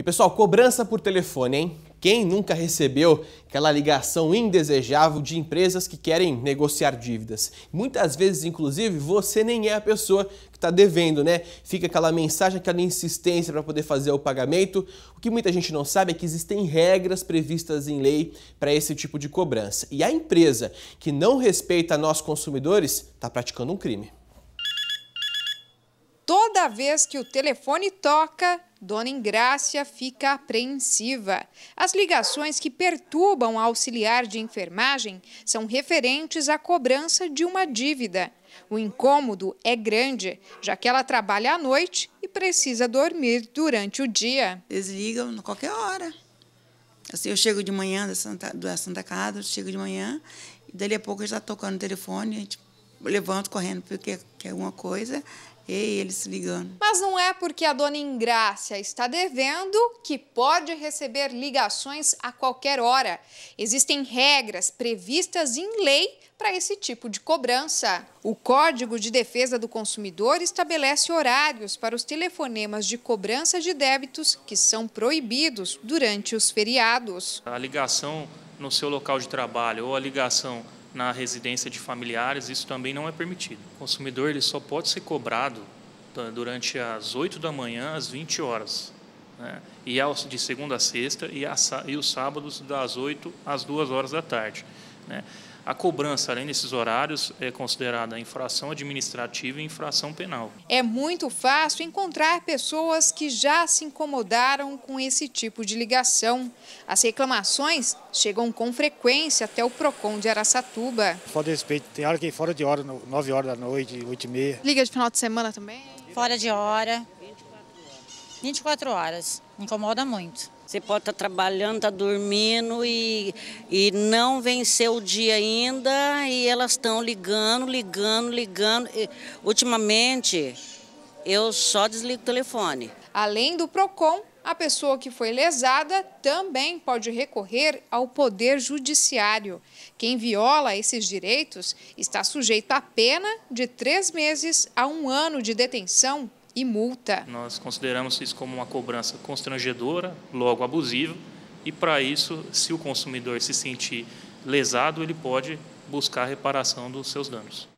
E pessoal, cobrança por telefone, hein? Quem nunca recebeu aquela ligação indesejável de empresas que querem negociar dívidas? Muitas vezes, inclusive, você nem é a pessoa que está devendo, né? Fica aquela mensagem, aquela insistência para poder fazer o pagamento. O que muita gente não sabe é que existem regras previstas em lei para esse tipo de cobrança. E a empresa que não respeita nós consumidores está praticando um crime. Toda vez que o telefone toca, Dona Ingrácia fica apreensiva. As ligações que perturbam a auxiliar de enfermagem são referentes à cobrança de uma dívida. O incômodo é grande, já que ela trabalha à noite e precisa dormir durante o dia. Eles ligam a qualquer hora. Assim, eu chego de manhã da Santa, da Santa Casa, eu chego de manhã, e dali a pouco já está tocando o telefone, a gente tipo, levanta correndo, porque que é alguma coisa, e eles ligando. Mas não é porque a dona Ingrácia está devendo que pode receber ligações a qualquer hora. Existem regras previstas em lei para esse tipo de cobrança. O Código de Defesa do Consumidor estabelece horários para os telefonemas de cobrança de débitos que são proibidos durante os feriados. A ligação no seu local de trabalho ou a ligação na residência de familiares, isso também não é permitido. O consumidor ele só pode ser cobrado tá, durante as 8 da manhã às 20 horas. Né? E aos, de segunda a sexta e, a, e os sábados das 8 às 2 horas da tarde. Né? A cobrança, além desses horários, é considerada infração administrativa e infração penal. É muito fácil encontrar pessoas que já se incomodaram com esse tipo de ligação. As reclamações chegam com frequência até o PROCON de Araçatuba. de respeito, tem hora que é fora de hora, 9 horas da noite, 8 e meia. Liga de final de semana também? Fora de hora. 24 horas. Incomoda muito. Você pode estar tá trabalhando, estar tá dormindo e, e não vencer o dia ainda e elas estão ligando, ligando, ligando. E, ultimamente, eu só desligo o telefone. Além do PROCON, a pessoa que foi lesada também pode recorrer ao Poder Judiciário. Quem viola esses direitos está sujeito a pena de três meses a um ano de detenção e multa. Nós consideramos isso como uma cobrança constrangedora, logo abusiva, e para isso, se o consumidor se sentir lesado, ele pode buscar reparação dos seus danos.